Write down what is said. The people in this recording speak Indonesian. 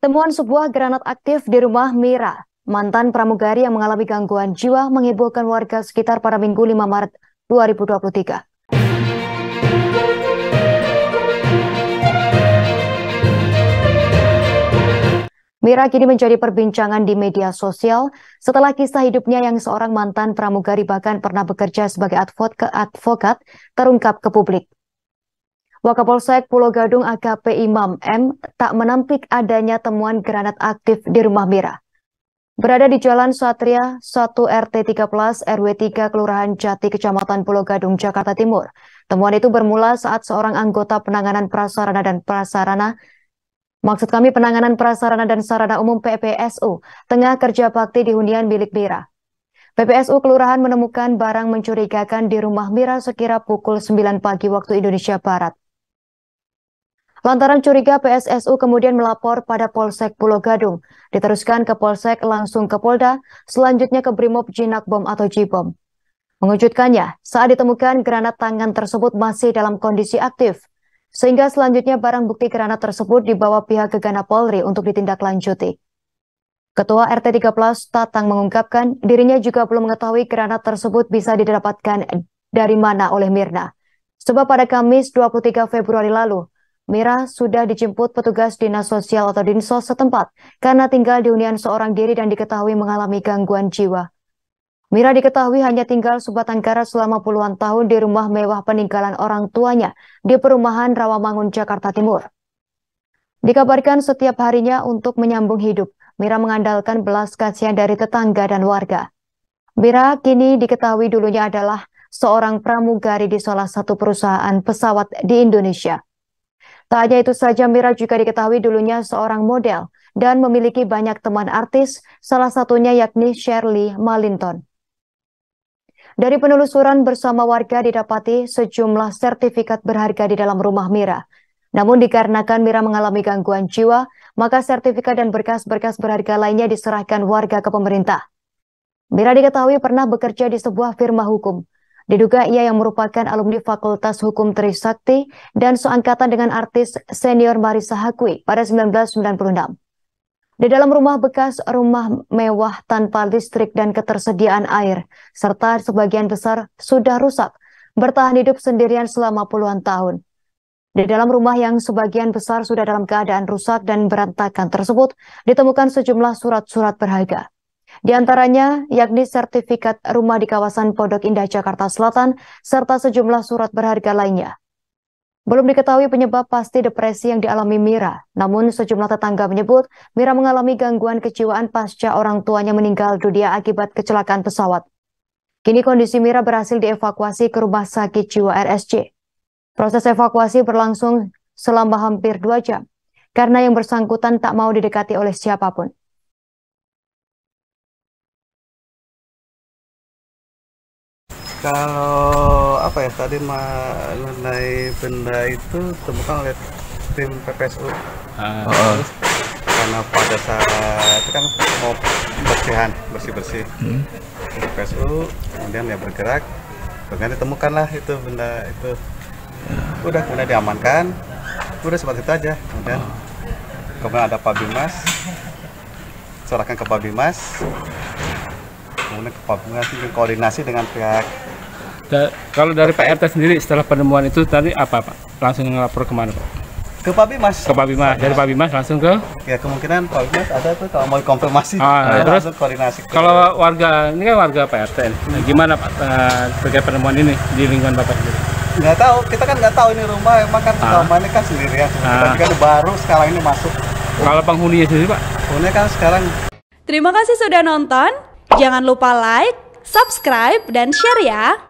Temuan sebuah granat aktif di rumah Mira, mantan pramugari yang mengalami gangguan jiwa menghebohkan warga sekitar pada Minggu 5 Maret 2023. Mira kini menjadi perbincangan di media sosial setelah kisah hidupnya yang seorang mantan pramugari bahkan pernah bekerja sebagai advokat terungkap ke publik. Wakapolsek Pulau Gadung AKP Imam M tak menampik adanya temuan granat aktif di rumah Mira. Berada di Jalan Satria 1 RT 13 RW 3 Kelurahan Jati Kecamatan Pulau Gadung Jakarta Timur. Temuan itu bermula saat seorang anggota penanganan prasarana dan prasarana Maksud kami penanganan prasarana dan sarana umum PPSU tengah kerja bakti di hunian milik Mira. PPSU Kelurahan menemukan barang mencurigakan di rumah Mira sekira pukul 9 pagi waktu Indonesia Barat. Lantaran curiga PSSU kemudian melapor pada Polsek Pulau Gadung, diteruskan ke Polsek langsung ke Polda, selanjutnya ke Brimob Jinak Bom atau Jibom. Mengejutkannya, saat ditemukan granat tangan tersebut masih dalam kondisi aktif, sehingga selanjutnya barang bukti granat tersebut dibawa pihak Gegana Polri untuk ditindaklanjuti. Ketua RT 13 Tatang mengungkapkan dirinya juga belum mengetahui granat tersebut bisa didapatkan dari mana oleh Mirna. Sebab pada Kamis 23 Februari lalu, Mira sudah dijemput petugas Dinas Sosial atau Dinsos setempat karena tinggal di hunian seorang diri dan diketahui mengalami gangguan jiwa. Mira diketahui hanya tinggal sebatang kara selama puluhan tahun di rumah mewah peninggalan orang tuanya di perumahan Rawamangun, Jakarta Timur. Dikabarkan setiap harinya untuk menyambung hidup, Mira mengandalkan belas kasihan dari tetangga dan warga. Mira kini diketahui dulunya adalah seorang pramugari di salah satu perusahaan pesawat di Indonesia. Tak hanya itu saja, Mira juga diketahui dulunya seorang model dan memiliki banyak teman artis, salah satunya yakni Shirley Malinton. Dari penelusuran bersama warga didapati sejumlah sertifikat berharga di dalam rumah Mira. Namun dikarenakan Mira mengalami gangguan jiwa, maka sertifikat dan berkas-berkas berharga lainnya diserahkan warga ke pemerintah. Mira diketahui pernah bekerja di sebuah firma hukum. Diduga ia yang merupakan alumni Fakultas Hukum Trisakti dan seangkatan dengan artis senior Marisa Hakui pada 1996. Di dalam rumah bekas, rumah mewah tanpa listrik dan ketersediaan air, serta sebagian besar sudah rusak, bertahan hidup sendirian selama puluhan tahun. Di dalam rumah yang sebagian besar sudah dalam keadaan rusak dan berantakan tersebut, ditemukan sejumlah surat-surat berharga. Di antaranya, yakni sertifikat rumah di kawasan Pondok Indah, Jakarta Selatan, serta sejumlah surat berharga lainnya. Belum diketahui penyebab pasti depresi yang dialami Mira, namun sejumlah tetangga menyebut Mira mengalami gangguan kejiwaan pasca orang tuanya meninggal dunia akibat kecelakaan pesawat. Kini kondisi Mira berhasil dievakuasi ke rumah sakit jiwa RSC. Proses evakuasi berlangsung selama hampir dua jam, karena yang bersangkutan tak mau didekati oleh siapapun. kalau apa ya tadi mengenai benda itu temukan oleh tim PPSU uh. Ah. Terus, oh, oh. karena pada saat itu kan mau bersihan bersih bersih hmm. PPSU kemudian ya bergerak kemudian ditemukanlah itu benda itu udah kemudian diamankan udah seperti itu aja kemudian uh. kemudian ada Pak Bimas serahkan ke Pak Bimas kemudian ke Pak Bimas koordinasi dengan pihak Da kalau dari Pak RT sendiri setelah penemuan itu tadi apa Pak? Langsung ngelapor kemana Pak? Ke Pak Bimas. Ke Pak Bimas. Dari Pak Bimas langsung ke? Ya kemungkinan Pak Bimas ada tuh kalau mau konfirmasi. Ah, nah, terus koordinasi. Kalau warga ini kan warga Pak RT. Nah, gimana Pak uh, eh, terkait penemuan ini di lingkungan Bapak sendiri? Nggak tahu, kita kan nggak tahu ini rumah emang kan ah. rumahnya kan ya. Ah. Kita kan baru sekarang ini masuk. Kalau penghuninya sendiri Pak? Penghuninya kan sekarang. Terima kasih sudah nonton. Jangan lupa like, subscribe, dan share ya.